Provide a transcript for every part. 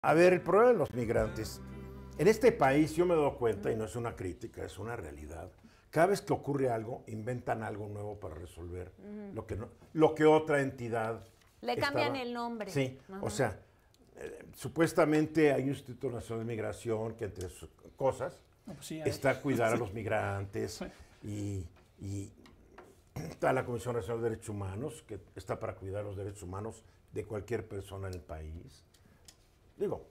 A ver, el problema de los migrantes. En este país yo me doy cuenta, y no es una crítica, es una realidad. Cada vez que ocurre algo, inventan algo nuevo para resolver lo, que lo que otra entidad. Le cambian el nombre. Sí, o sea, eh, supuestamente hay un Instituto Nacional de Migración que entre sus cosas pues está a cuidar a los migrantes y, y está la Comisión Nacional de Derechos Humanos que está para cuidar los derechos humanos de cualquier persona en el país. Digo,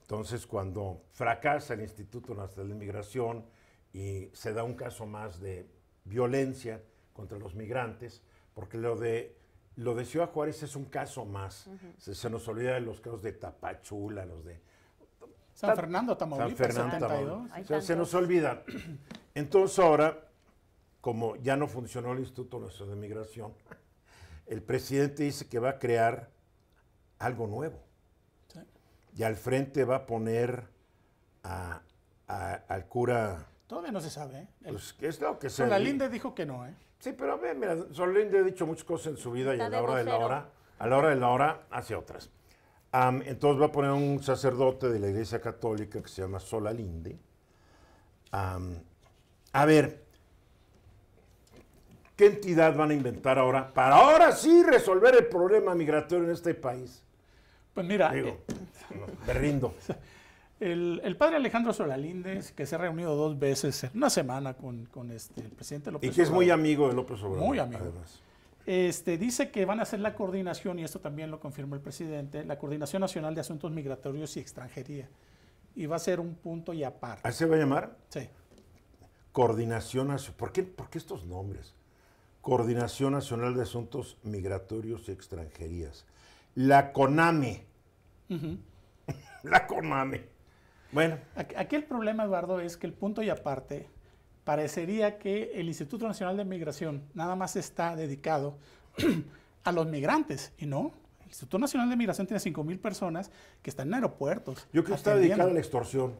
entonces cuando fracasa el Instituto Nacional de Migración y se da un caso más de violencia contra los migrantes, porque lo de, lo de Ciudad Juárez es un caso más. se, nos olvida de los casos de Tapachula, los de... San Fernando, Tamaulipas. San Fernando, se nos olvida. Entonces ahora, como ya no funcionó el Instituto Nacional de Migración, el presidente dice que va a crear algo nuevo y al frente va a poner al cura. Todavía no se sabe. ¿eh? Pues, es lo que Solalinde dijo que no, ¿eh? Sí, pero a ver, mira, Solalinde ha dicho muchas cosas en su vida y a la hora de, la hora, a la hora de la hora, hace otras. entonces va a poner un sacerdote de la Iglesia Católica que se llama Solalinde. a ver, ¿qué entidad van a inventar ahora para ahora sí resolver el problema migratorio en este país? Pues mira, eh, el, padre Alejandro Solalíndez que se ha reunido dos veces en una semana con, este, el presidente López Obrador. Y que es muy amigo de López Obrador. Muy amigo. Este, dice que van a hacer la coordinación, y esto también lo confirmó el presidente, la Coordinación Nacional de Asuntos Migratorios y Extranjería. Y va a ser un punto y aparte. ¿Ahí se va a llamar? Sí. Coordinación ¿Por qué, estos nombres? Coordinación Nacional de Asuntos Migratorios y Extranjerías. La CONAME la Bueno. Aquí el problema, Eduardo, es que el punto y aparte parecería que el Instituto Nacional de Migración nada más está dedicado a los migrantes y no. El Instituto Nacional de Migración tiene mil personas que están en aeropuertos. Yo creo que está dedicado a la extorsión.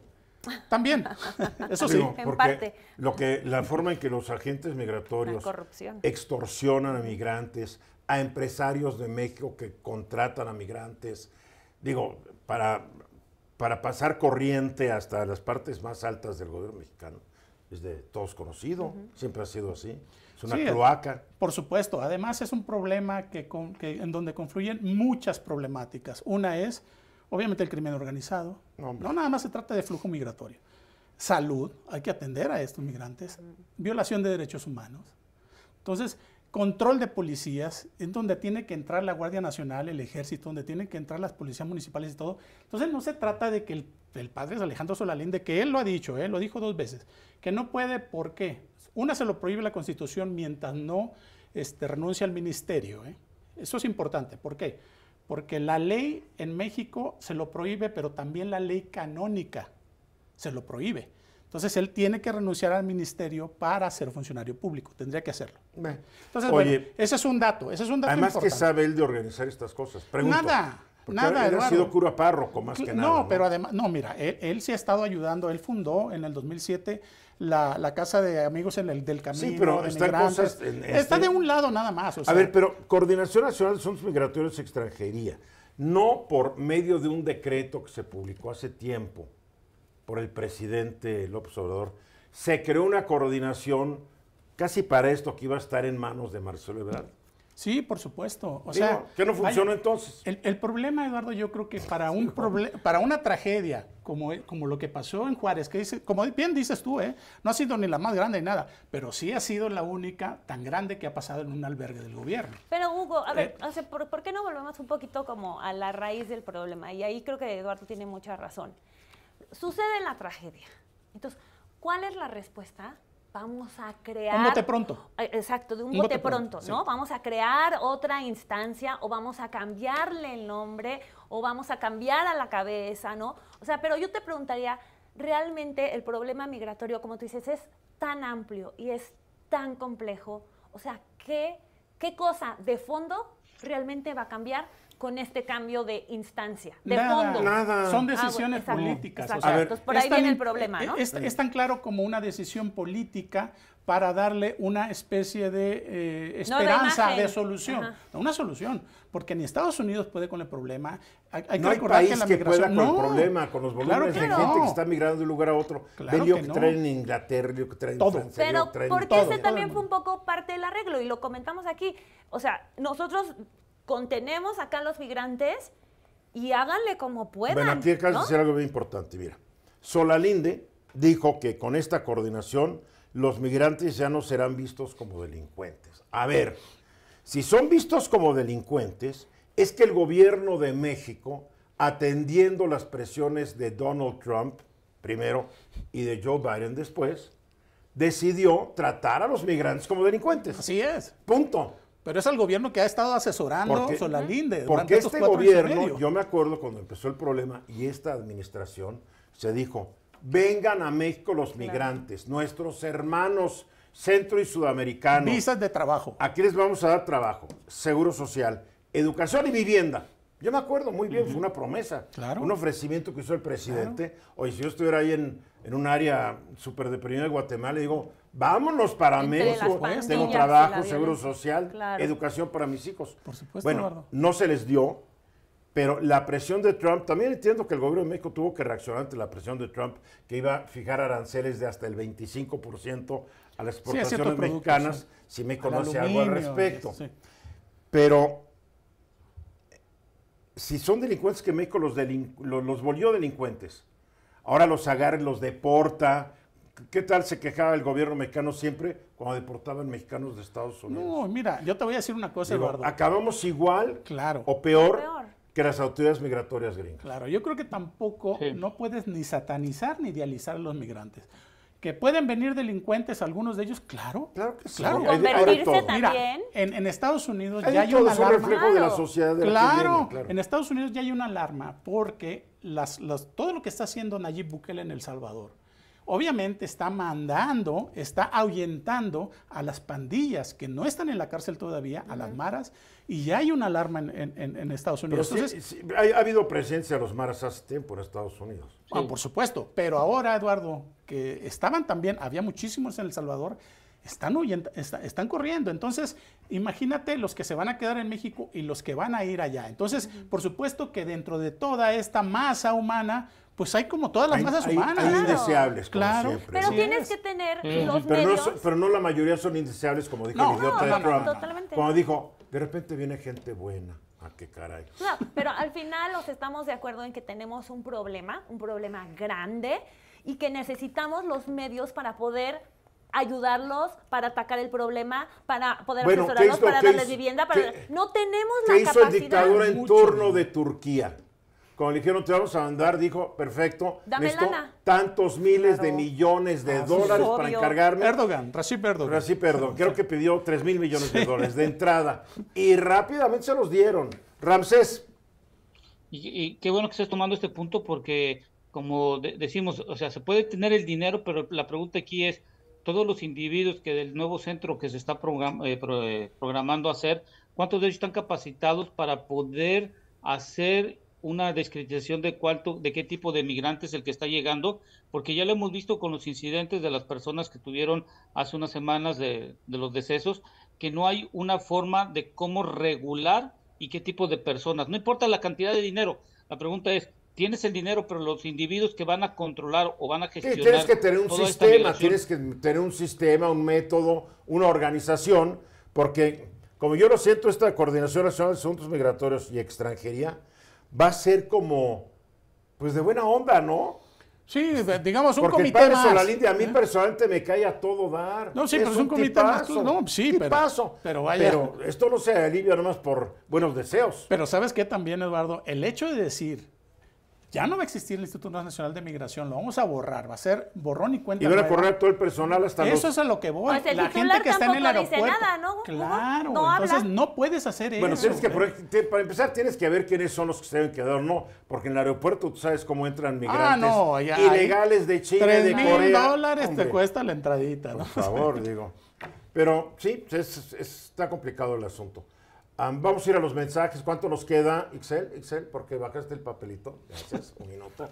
También, eso sí. en parte. Lo que, la forma en que los agentes migratorios extorsionan a migrantes, a empresarios de México que contratan a migrantes, digo, para para pasar corriente hasta las partes más altas del gobierno mexicano. Es de todos conocido, siempre ha sido así. Es una cloaca. Por supuesto, además es un problema que, que, en donde confluyen muchas problemáticas. Una es, obviamente, el crimen organizado. no nada más se trata de flujo migratorio. Salud, hay que atender a estos migrantes. Violación de derechos humanos. Entonces, control de policías, en donde tiene que entrar la Guardia Nacional, el Ejército, donde tienen que entrar las policías municipales y todo. Entonces no se trata de que el, padre es Alejandro de que él lo ha dicho, él ¿eh? lo dijo dos veces, que no puede, ¿por qué? Una se lo prohíbe la Constitución mientras no este, renuncia al ministerio. ¿eh? Eso es importante, ¿por qué? Porque la ley en México se lo prohíbe, pero también la ley canónica se lo prohíbe. Entonces él tiene que renunciar al ministerio para ser funcionario público, tendría que hacerlo. Entonces, Oye, ese es un dato, ese es un dato además importante. ¿qué sabe él de organizar estas cosas? Nada. nada, él ha sido cura párroco más que nada. No, pero además, no, mira, él, sí ha estado ayudando. Él fundó en el 2007 la, Casa de Amigos en el, del Camino. Sí, pero están cosas este Está de un lado nada más. A ver, pero Coordinación Nacional de Asuntos Migratorios y Extranjería, no por medio de un decreto que se publicó hace tiempo, por el presidente López Obrador, se creó una coordinación casi para esto que iba a estar en manos de Marcelo Ebrard. Sí, por supuesto. O sea, ¿qué no funcionó entonces? El, problema, Eduardo, yo creo que para un para una tragedia como, e, como lo que pasó en Juárez, que dice, como bien dices tú, ¿eh? no ha sido ni la más grande ni nada, pero sí ha sido la única tan grande que ha pasado en un albergue del gobierno. Pero Hugo, a ver, eh, ¿por, ¿por qué no volvemos un poquito como a la raíz del problema? Y ahí creo que Eduardo tiene mucha razón. Sucede la tragedia. Entonces, ¿cuál es la respuesta? Vamos a crear... Un bote pronto. Exacto, de un, bote, pronto, ¿no? Vamos a crear otra instancia o vamos a cambiarle el nombre o vamos a cambiar a la cabeza, ¿no? O sea, pero yo te preguntaría, realmente el problema migratorio, como tú dices, es tan amplio y es tan complejo. O sea, qué cosa de fondo realmente va a cambiar con este cambio de instancia, de fondo. Nada. Ah, Son decisiones políticas. ver, por ahí viene el problema, ¿no? Es, tan claro como una decisión política para darle una especie de eh, esperanza de, solución. una solución, porque ni Estados Unidos puede con el problema. Hay, no que hay país que, la pueda con el problema, con los volúmenes de gente que está migrando de un lugar a otro. Claro que, que traen en Inglaterra, que traen todo. en Francia, Pero porque ese también fue un poco parte del arreglo, y lo comentamos aquí. O sea, nosotros contenemos acá a los migrantes y háganle como puedan. Bueno, aquí algo muy importante, mira. Solalinde dijo que con esta coordinación los migrantes ya no serán vistos como delincuentes. A ver, si son vistos como delincuentes, es que el gobierno de México, atendiendo las presiones de Donald Trump primero y de Joe Biden después, decidió tratar a los migrantes como delincuentes. Así es. Punto. Pero es el gobierno que ha estado asesorando Solalinde. Porque este gobierno, yo me acuerdo cuando empezó el problema y esta administración se dijo, vengan a México los migrantes, nuestros hermanos centro y sudamericanos. Visas de trabajo. Aquí les vamos a dar trabajo, seguro social, educación y vivienda. Yo me acuerdo muy bien, fue una promesa, claro. un ofrecimiento que hizo el presidente. Hoy Oye, si yo estuviera ahí en, en un área súper deprimida de Guatemala, digo, Vámonos para México. Tengo trabajo, seguro social, educación para mis hijos. Por supuesto. Bueno, no se les dio, pero la presión de Trump, también entiendo que el gobierno de México tuvo que reaccionar ante la presión de Trump, que iba a fijar aranceles de hasta el 25% a las exportaciones mexicanas, si me conoce algo al respecto. Pero si son delincuentes que México los, volvió delincuentes, ahora los agarre, los deporta, ¿Qué tal se quejaba el gobierno mexicano siempre cuando deportaban mexicanos de Estados Unidos? No, mira, yo te voy a decir una cosa, Eduardo. Acabamos igual claro. o peor, que las autoridades migratorias gringas. Claro, yo creo que tampoco no puedes ni satanizar ni idealizar a los migrantes. Que pueden venir delincuentes, algunos de ellos, claro. Claro que sí. Convertirse también. Mira, en, Estados Unidos ya hay una alarma. reflejo claro. de la sociedad de claro, en Estados Unidos ya hay una alarma porque las, todo lo que está haciendo Nayib Bukele en El Salvador, obviamente está mandando, está ahuyentando a las pandillas que no están en la cárcel todavía, a las maras, y ya hay una alarma en, Estados Unidos. Entonces, ha, habido presencia de los maras hace tiempo en Estados Unidos. Ah, por supuesto, pero ahora, Eduardo, que estaban también, había muchísimos en El Salvador, están, huyendo, están corriendo. Entonces, imagínate los que se van a quedar en México y los que van a ir allá. Entonces, por supuesto que dentro de toda esta masa humana, pues hay como todas las masas humanas. Hay indeseables, Pero tienes que tener los pero medios. No, pero no la mayoría son indeseables, como dijo el idiota de Trump. Totalmente dijo, de repente viene gente buena. ¿A ah, qué caray. No, pero al final los estamos de acuerdo en que tenemos un problema, un problema grande, y que necesitamos los medios para poder ayudarlos para atacar el problema, para poder asesorarlos, para darles vivienda. no tenemos la capacidad. hizo el dictador en torno de Turquía? Cuando le dijeron, te vamos a mandar, dijo, perfecto, Dame lana. tantos miles de millones de ah, dólares para encargarme. Erdogan, Rasip Erdogan. Rasip creo que pidió 3 mil millones de dólares de entrada. Y rápidamente se los dieron. Ramsés. Y, qué bueno que estés tomando este punto porque, como decimos, o sea, se puede tener el dinero, pero la pregunta aquí es, todos los individuos que del nuevo centro que se está eh, eh, programando hacer, cuántos de ellos están capacitados para poder hacer una descripción de cuánto, de qué tipo de migrantes el que está llegando, porque ya lo hemos visto con los incidentes de las personas que tuvieron hace unas semanas de, de los decesos, que no hay una forma de cómo regular y qué tipo de personas. No importa la cantidad de dinero, la pregunta es tienes el dinero, pero los individuos que van a controlar o van a gestionar. tienes que tener un sistema, tienes que tener un sistema, un método, una organización, porque como yo lo siento, esta Coordinación Nacional de Asuntos Migratorios y Extranjería va a ser como, pues de buena onda, ¿no? Sí, digamos un Porque comité a mí ¿eh? personalmente me cae a todo dar. No, sí, pero es un, comité más. No, sí, pero, pero esto no se alivia nomás por buenos deseos. Pero ¿sabes qué también, Eduardo? El hecho de decir ya no va a existir el Instituto Nacional de Migración, lo vamos a borrar, va a ser borrón y cuenta. Y van a correr todo el personal hasta Eso es a lo que voy. Pues la gente que está en el aeropuerto. Dice nada, ¿no? Claro, no entonces no puedes hacer eso. Bueno, tienes que, para empezar, tienes que ver quiénes son los que se deben quedar o no, porque en el aeropuerto tú sabes cómo entran ah, migrantes ah, no, ilegales de Chile, 3, de Corea. dólares te cuesta la entradita. Por favor, digo. Pero sí, es, está complicado el asunto vamos a ir a los mensajes. ¿Cuánto nos queda, Excel? Excel, porque bajaste el papelito. Gracias, un minuto.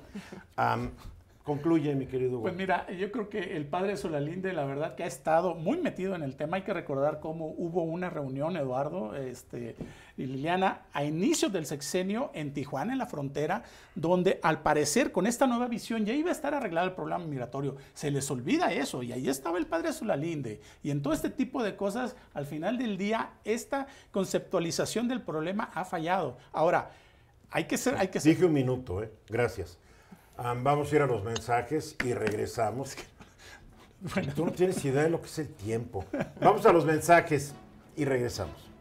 Concluye, mi querido. Pues mira, yo creo que el padre Zulalinde, la verdad que ha estado muy metido en el tema. Hay que recordar cómo hubo una reunión, Eduardo este, y Liliana, a inicios del sexenio en Tijuana, en la frontera, donde al parecer con esta nueva visión ya iba a estar arreglado el problema migratorio. Se les olvida eso y ahí estaba el padre Zulalinde. Y en todo este tipo de cosas, al final del día, esta conceptualización del problema ha fallado. Ahora, hay que ser... Hay que ser... Dije un minuto, ¿eh? Gracias. Ah, vamos a ir a los mensajes y regresamos. Tú no tienes idea de lo que es el tiempo. Vamos a los mensajes y regresamos.